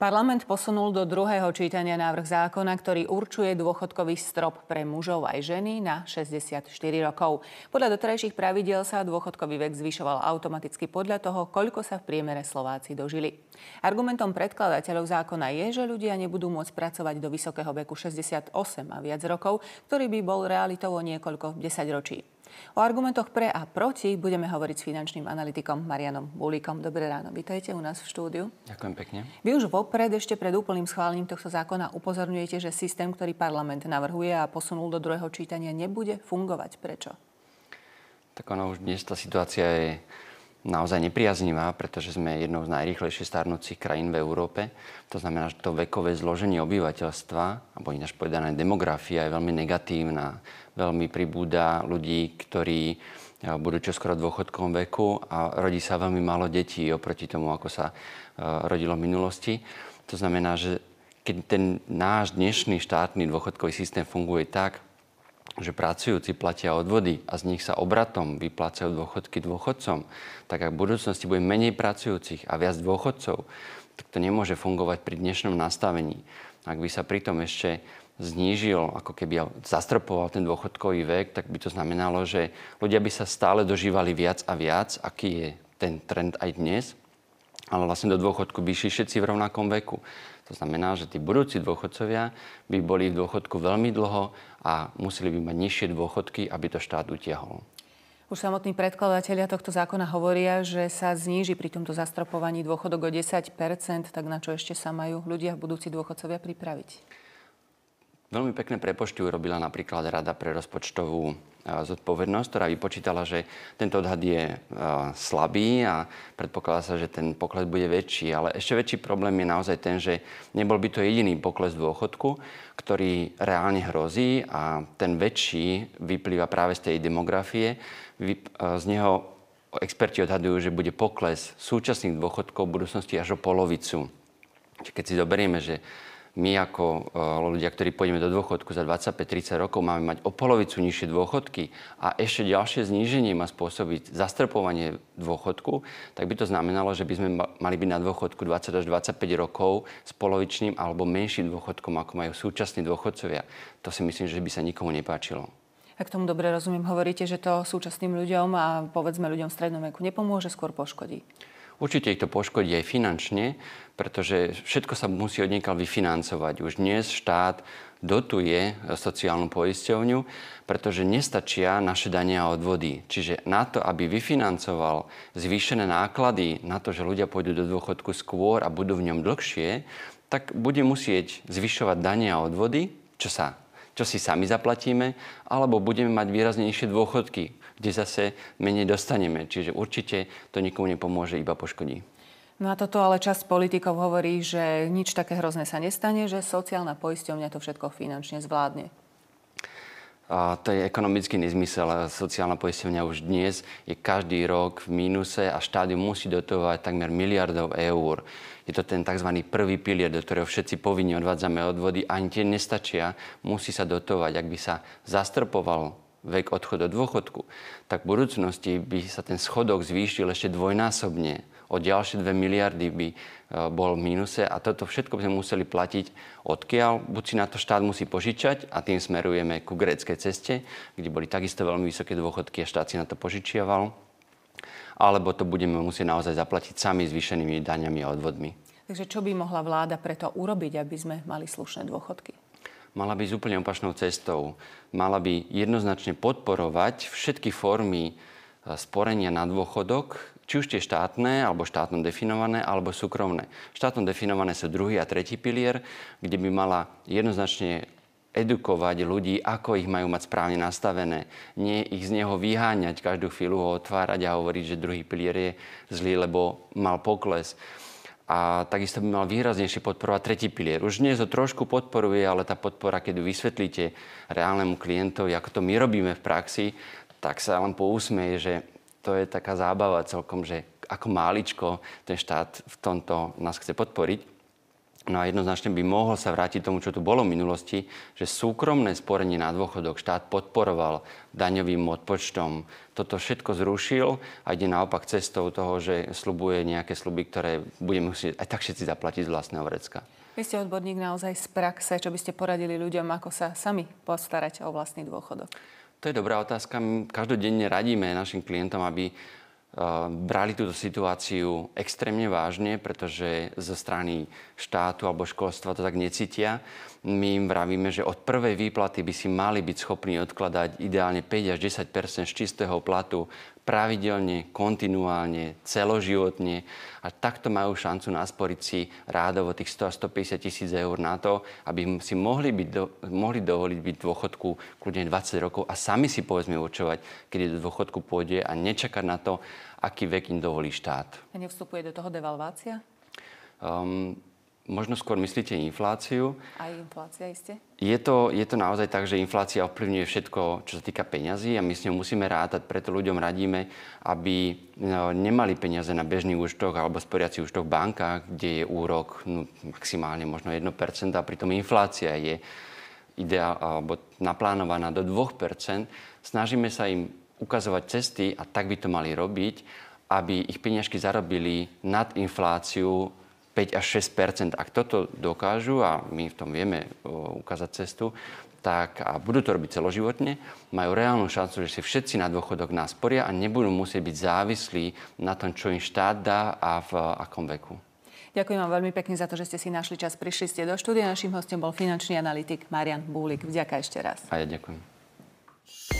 Parlament posunul do druhého čítania návrh zákona, ktorý určuje dôchodkový strop pre mužov aj ženy na 64 rokov. Podľa doterajších pravidel sa dôchodkový vek zvyšoval automaticky podľa toho, koľko sa v priemere Slováci dožili. Argumentom predkladateľov zákona je, že ľudia nebudú môcť pracovať do vysokého veku 68 a viac rokov, ktorý by bol realitou o niekoľko desaťročí. O argumentoch pre a proti budeme hovoriť s finančným analytikom Marianom Bulíkom. Dobré ráno, vítajte u nás v štúdiu. Ďakujem pekne. Vy už vopred, ešte pred úplným schválením tohto zákona upozorňujete, že systém, ktorý parlament navrhuje a posunul do druhého čítania, nebude fungovať. Prečo? Tak ono už dnes tá situácia je naozaj nepriaznivá, pretože sme jednou z najrýchlejšie starnúcich krajín v Európe. To znamená, že to vekové zloženie obyvateľstva, alebo ináč povedané demografia, je veľmi negatívna. Veľmi pribúda ľudí, ktorí eh, budú čoskoro v dôchodkom veku a rodí sa veľmi málo detí oproti tomu, ako sa eh, rodilo v minulosti. To znamená, že keď ten náš dnešný štátny dôchodkový systém funguje tak, že pracujúci platia odvody a z nich sa obratom vyplácajú dôchodky dôchodcom, tak ak v budúcnosti bude menej pracujúcich a viac dôchodcov, tak to nemôže fungovať pri dnešnom nastavení. Ak by sa pritom ešte znížil, ako keby zastropoval ten dôchodkový vek, tak by to znamenalo, že ľudia by sa stále dožívali viac a viac, aký je ten trend aj dnes ale vlastne do dôchodku by išli všetci v rovnakom veku. To znamená, že tí budúci dôchodcovia by boli v dôchodku veľmi dlho a museli by mať nižšie dôchodky, aby to štát utiahol. Už samotní predkladatelia tohto zákona hovoria, že sa zníži pri tomto zastropovaní dôchodok o 10 tak na čo ešte sa majú ľudia v budúci dôchodcovia pripraviť? Veľmi pekné prepočty urobila napríklad Rada pre rozpočtovú e, zodpovednosť, ktorá vypočítala, že tento odhad je e, slabý a predpokladá sa, že ten pokles bude väčší. Ale ešte väčší problém je naozaj ten, že nebol by to jediný pokles dôchodku, ktorý reálne hrozí a ten väčší vyplýva práve z tej demografie. E, z neho experti odhadujú, že bude pokles súčasných dôchodkov v budúcnosti až o polovicu. Keď si zoberieme, že my ako e, ľudia, ktorí pôjdeme do dôchodku za 25-30 rokov, máme mať o polovicu nižšie dôchodky a ešte ďalšie zníženie má spôsobiť zastrpovanie dôchodku, tak by to znamenalo, že by sme mali byť na dôchodku 20 až 25 rokov s polovičným alebo menším dôchodkom, ako majú súčasní dôchodcovia. To si myslím, že by sa nikomu nepáčilo. Ak tomu dobre rozumiem, hovoríte, že to súčasným ľuďom a povedzme ľuďom v strednom veku nepomôže, skôr poškodí. Určite ich to poškodí aj finančne, pretože všetko sa musí od niekaľ vyfinancovať. Už dnes štát dotuje e, sociálnu poisťovňu, pretože nestačia naše dania a odvody. Čiže na to, aby vyfinancoval zvýšené náklady, na to, že ľudia pôjdu do dôchodku skôr a budú v ňom dlhšie, tak bude musieť zvyšovať dania a odvody, čo sa čo si sami zaplatíme, alebo budeme mať výraznejšie dôchodky, kde zase menej dostaneme. Čiže určite to nikomu nepomôže, iba poškodí. No a toto ale čas politikov hovorí, že nič také hrozné sa nestane, že sociálna poisťovňa to všetko finančne zvládne to je ekonomický nezmysel. Sociálna poistenia už dnes je každý rok v mínuse a štát musí dotovať takmer miliardov eur. Je to ten tzv. prvý pilier, do ktorého všetci povinni odvádzame odvody. Ani tie nestačia. Musí sa dotovať. Ak by sa zastrpoval vek odchodu do dôchodku, tak v budúcnosti by sa ten schodok zvýšil ešte dvojnásobne. O ďalšie 2 miliardy by e, bol v mínuse a toto všetko by sme museli platiť odkiaľ. Buď si na to štát musí požičať a tým smerujeme ku gréckej ceste, kde boli takisto veľmi vysoké dôchodky a štát si na to požičiaval. Alebo to budeme musieť naozaj zaplatiť sami zvýšenými daňami a odvodmi. Takže čo by mohla vláda preto urobiť, aby sme mali slušné dôchodky? mala by ísť úplne opačnou cestou. Mala by jednoznačne podporovať všetky formy e, sporenia na dôchodok, či už tie štátne, alebo štátno definované, alebo súkromné. Štátno definované sú druhý a tretí pilier, kde by mala jednoznačne edukovať ľudí, ako ich majú mať správne nastavené. Nie ich z neho vyháňať, každú chvíľu ho otvárať a hovoriť, že druhý pilier je zlý, lebo mal pokles a takisto by mal výraznejšie podporovať tretí pilier. Už dnes to trošku podporuje, ale tá podpora, keď ju vysvetlíte reálnemu klientovi, ako to my robíme v praxi, tak sa len pousmeje, že to je taká zábava celkom, že ako máličko ten štát v tomto nás chce podporiť. No a jednoznačne by mohol sa vrátiť tomu, čo tu bolo v minulosti, že súkromné sporenie na dôchodok štát podporoval daňovým odpočtom. Toto všetko zrušil a ide naopak cestou toho, že slubuje nejaké sluby, ktoré budeme musieť aj tak všetci zaplatiť z vlastného vrecka. Vy ste odborník naozaj z praxe. Čo by ste poradili ľuďom, ako sa sami postarať o vlastný dôchodok? To je dobrá otázka. My každodenne radíme našim klientom, aby brali túto situáciu extrémne vážne, pretože zo strany štátu alebo školstva to tak necítia. My im vravíme, že od prvej výplaty by si mali byť schopní odkladať ideálne 5 až 10 z čistého platu pravidelne, kontinuálne, celoživotne a takto majú šancu nasporiť si rádovo tých 100 až 150 tisíc eur na to, aby si mohli, byť do, mohli dovoliť byť v dôchodku kľudne 20 rokov a sami si povedzme určovať, kedy do dôchodku pôjde a nečakať na to, aký vek im dovolí štát. A nevstupuje do toho devalvácia? Um, možno skôr myslíte infláciu. Aj inflácia iste? Je to, je to naozaj tak, že inflácia ovplyvňuje všetko, čo sa týka peňazí a my s ňou musíme rátať, preto ľuďom radíme, aby no, nemali peniaze na bežný účtoch alebo sporiaci účtoch v bankách, kde je úrok no, maximálne možno 1% a pritom inflácia je ideál, alebo naplánovaná do 2%. Snažíme sa im ukazovať cesty a tak by to mali robiť, aby ich peňažky zarobili nad infláciu 5 až 6 Ak toto dokážu, a my v tom vieme ukázať cestu, tak a budú to robiť celoživotne, majú reálnu šancu, že si všetci na dôchodok nás poria a nebudú musieť byť závislí na tom, čo im štát dá a v akom veku. Ďakujem vám veľmi pekne za to, že ste si našli čas. Prišli ste do štúdia. Naším hostom bol finančný analytik Marian Búlik. Vďaka ešte raz. A ja ďakujem.